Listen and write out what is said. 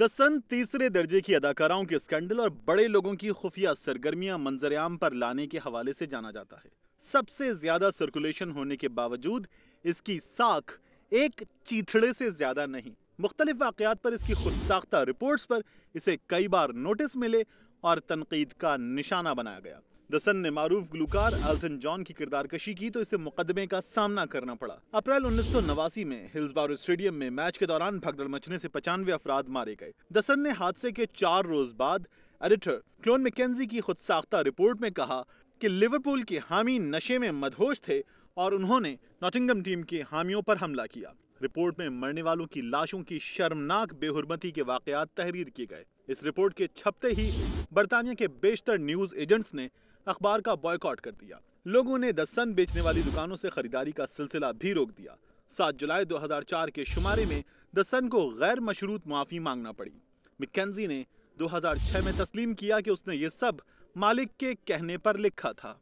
दसन तीसरे दर्जे की अदाकाराओं के स्कैंडल और बड़े लोगों की खुफिया सरगर्मियां मंजरेआम पर लाने के हवाले से जाना जाता है सबसे ज्यादा सर्कुलेशन होने के बावजूद इसकी साख एक चीथड़े से ज्यादा नहीं मुख्तलिफ वाकयात पर इसकी खुद साख्ता रिपोर्ट्स पर इसे कई बार नोटिस मिले और तनकीद का निशाना बनाया गया दसन ने मारूफ गुलकार अल्टन जॉन की किरदार कशी की तो इसे मुकदमे का सामना करना पड़ा अप्रैल उन्नीस में हिल्सबारो स्टेडियम में मैच के दौरान भगदड़ मचने से पचानवे अफराद मारे गए दसन ने हादसे के चार रोज बाद एडिटर क्लोन मैकेजी की खुद साख्ता रिपोर्ट में कहा कि लिवरपूल के हामी नशे में मदहोश थे और उन्होंने नॉटिंगम टीम के हामियों पर हमला किया रिपोर्ट में मरने वालों की लाशों की शर्मनाक बेहरमती के वाकयात तहरीर किए गए इस रिपोर्ट के छपते ही बरतानिया के बेशतर न्यूज एजेंट्स ने अखबार का बॉयकॉट कर दिया लोगों ने दसन बेचने वाली दुकानों से खरीदारी का सिलसिला भी रोक दिया सात जुलाई 2004 के शुमारे में दसन को गैर मशरूत माफ़ी मांगना पड़ी मिक्केंजी ने 2006 में तस्लीम किया कि उसने ये सब मालिक के कहने पर लिखा था